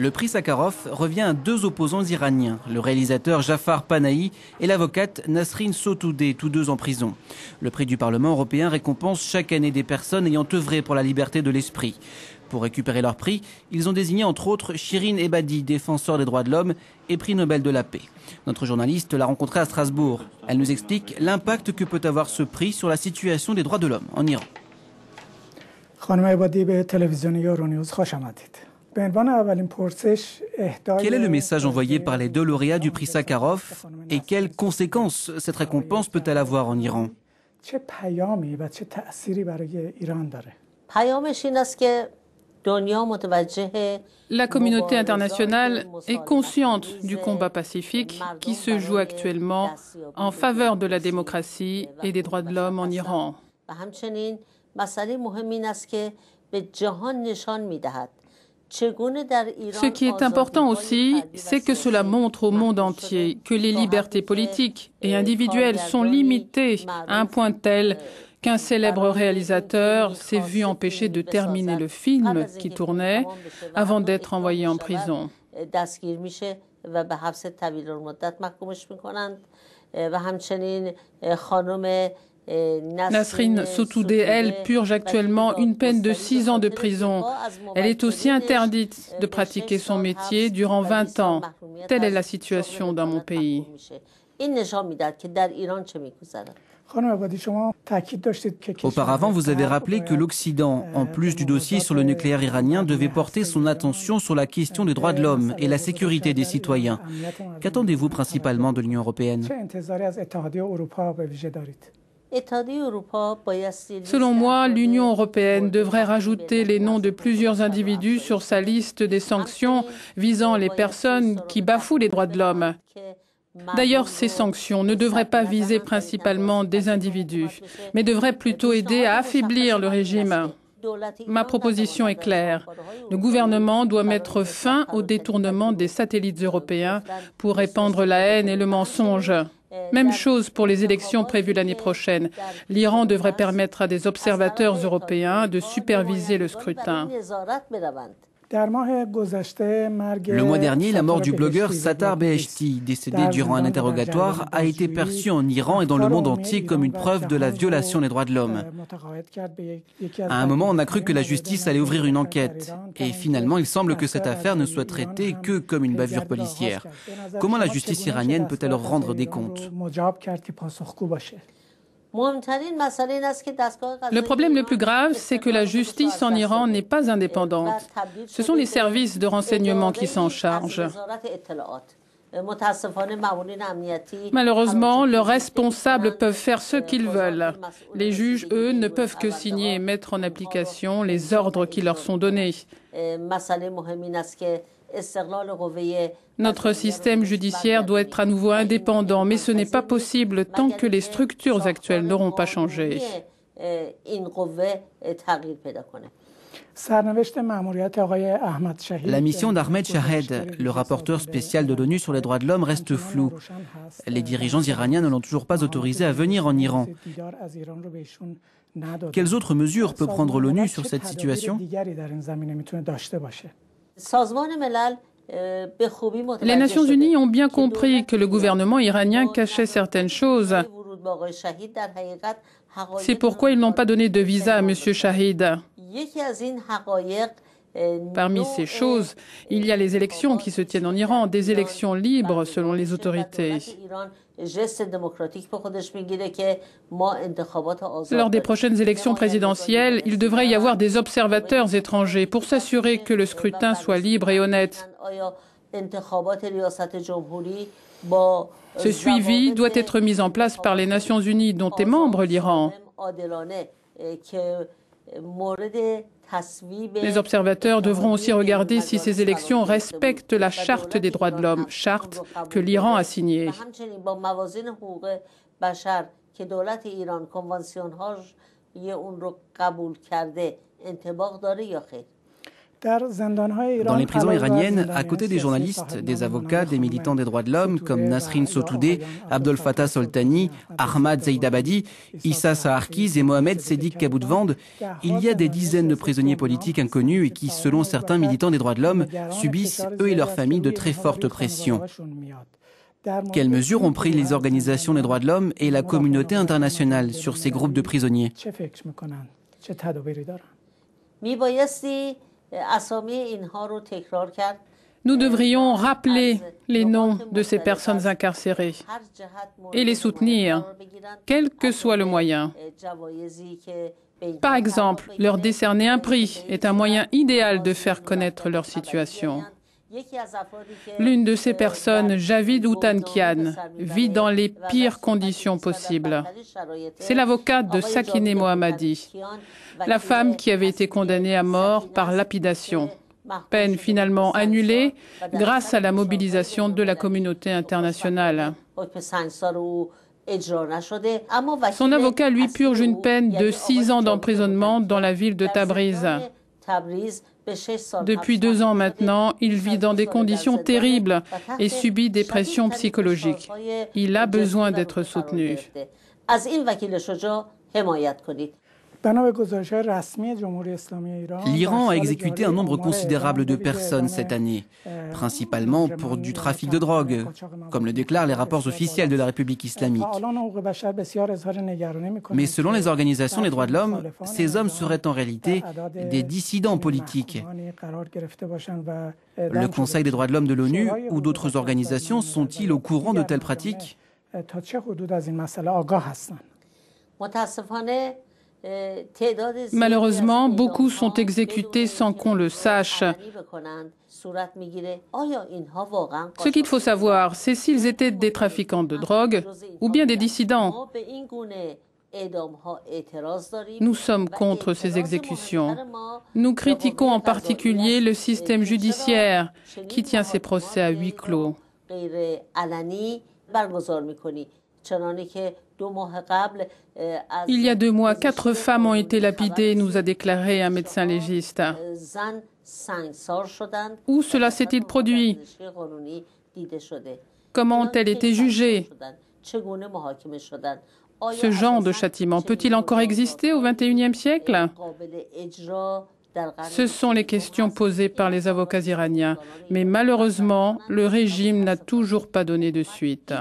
Le prix Sakharov revient à deux opposants iraniens, le réalisateur Jafar Panahi et l'avocate Nasrin Sotoudeh, tous deux en prison. Le prix du Parlement européen récompense chaque année des personnes ayant œuvré pour la liberté de l'esprit. Pour récupérer leur prix, ils ont désigné entre autres Shirin Ebadi, défenseur des droits de l'homme et prix Nobel de la paix. Notre journaliste l'a rencontrée à Strasbourg. Elle nous explique l'impact que peut avoir ce prix sur la situation des droits de l'homme en Iran. Quel est le message envoyé par les deux lauréats du prix Sakharov et quelles conséquences cette récompense peut-elle avoir en Iran la communauté internationale est consciente du combat pacifique qui se joue actuellement en faveur de la démocratie et des droits de l'homme en Iran. Ce qui est important aussi, c'est que cela montre au monde entier que les libertés politiques et individuelles sont limitées à un point tel qu'un célèbre réalisateur s'est vu empêcher de terminer le film qui tournait avant d'être envoyé en prison. Nasrin Sotoudeh, elle, purge actuellement une peine de six ans de prison. Elle est aussi interdite de pratiquer son métier durant 20 ans. Telle est la situation dans mon pays. Auparavant, vous avez rappelé que l'Occident, en plus du dossier sur le nucléaire iranien, devait porter son attention sur la question des droits de l'homme et la sécurité des citoyens. Qu'attendez-vous principalement de l'Union européenne Selon moi, l'Union européenne devrait rajouter les noms de plusieurs individus sur sa liste des sanctions visant les personnes qui bafouent les droits de l'homme. D'ailleurs, ces sanctions ne devraient pas viser principalement des individus, mais devraient plutôt aider à affaiblir le régime. Ma proposition est claire. Le gouvernement doit mettre fin au détournement des satellites européens pour répandre la haine et le mensonge. Même chose pour les élections prévues l'année prochaine. L'Iran devrait permettre à des observateurs européens de superviser le scrutin. Le mois dernier, la mort du blogueur Sattar Beheshti, décédé durant un interrogatoire, a été perçue en Iran et dans le monde entier comme une preuve de la violation des droits de l'homme. À un moment, on a cru que la justice allait ouvrir une enquête. Et finalement, il semble que cette affaire ne soit traitée que comme une bavure policière. Comment la justice iranienne peut-elle rendre des comptes le problème le plus grave, c'est que la justice en Iran n'est pas indépendante. Ce sont les services de renseignement qui s'en chargent. Malheureusement, leurs responsables peuvent faire ce qu'ils veulent. Les juges, eux, ne peuvent que signer et mettre en application les ordres qui leur sont donnés. Notre système judiciaire doit être à nouveau indépendant, mais ce n'est pas possible tant que les structures actuelles n'auront pas changé. La mission d'Ahmed Shahed, le rapporteur spécial de l'ONU sur les droits de l'homme, reste floue. Les dirigeants iraniens ne l'ont toujours pas autorisé à venir en Iran. Quelles autres mesures peut prendre l'ONU sur cette situation les Nations Unies ont bien compris que le gouvernement iranien cachait certaines choses. C'est pourquoi ils n'ont pas donné de visa à M. Shahid. Parmi ces choses, il y a les élections qui se tiennent en Iran, des élections libres selon les autorités. Lors des prochaines élections présidentielles, il devrait y avoir des observateurs étrangers pour s'assurer que le scrutin soit libre et honnête. Ce suivi doit être mis en place par les Nations Unies dont est membre l'Iran. Les observateurs devront aussi regarder si ces élections respectent la charte des droits de l'homme, charte que l'Iran a signée. Dans les prisons iraniennes, à côté des journalistes, des avocats, des militants des droits de l'homme comme Nasrin Sotoudeh, Abdel Fattah Soltani, Ahmad Zaidabadi, Issa Saarkiz et Mohamed Sedik Kaboudvand, il y a des dizaines de prisonniers politiques inconnus et qui, selon certains militants des droits de l'homme, subissent, eux et leurs familles, de très fortes pressions. Quelles mesures ont pris les organisations des droits de l'homme et la communauté internationale sur ces groupes de prisonniers nous devrions rappeler les noms de ces personnes incarcérées et les soutenir, quel que soit le moyen. Par exemple, leur décerner un prix est un moyen idéal de faire connaître leur situation. L'une de ces personnes, Javid Utankian, vit dans les pires conditions possibles. C'est l'avocat de Sakine Mohammadi, la femme qui avait été condamnée à mort par lapidation. Peine finalement annulée grâce à la mobilisation de la communauté internationale. Son avocat lui purge une peine de six ans d'emprisonnement dans la ville de Tabriz. Depuis deux ans maintenant, il vit dans des conditions terribles et subit des pressions psychologiques. Il a besoin d'être soutenu. L'Iran a exécuté un nombre considérable de personnes cette année, principalement pour du trafic de drogue, comme le déclarent les rapports officiels de la République islamique. Mais selon les organisations des droits de l'homme, ces hommes seraient en réalité des dissidents politiques. Le Conseil des droits de l'homme de l'ONU ou d'autres organisations sont-ils au courant de telles pratiques Malheureusement, beaucoup sont exécutés sans qu'on le sache. Ce qu'il faut savoir, c'est s'ils étaient des trafiquants de drogue ou bien des dissidents. Nous sommes contre ces exécutions. Nous critiquons en particulier le système judiciaire qui tient ses procès à huis clos. Il y a deux mois, quatre femmes ont été lapidées, nous a déclaré un médecin légiste. Où cela s'est-il produit Comment ont-elles été jugées Ce genre de châtiment peut-il encore exister au XXIe siècle ce sont les questions posées par les avocats iraniens, mais malheureusement, le régime n'a toujours pas donné de suite.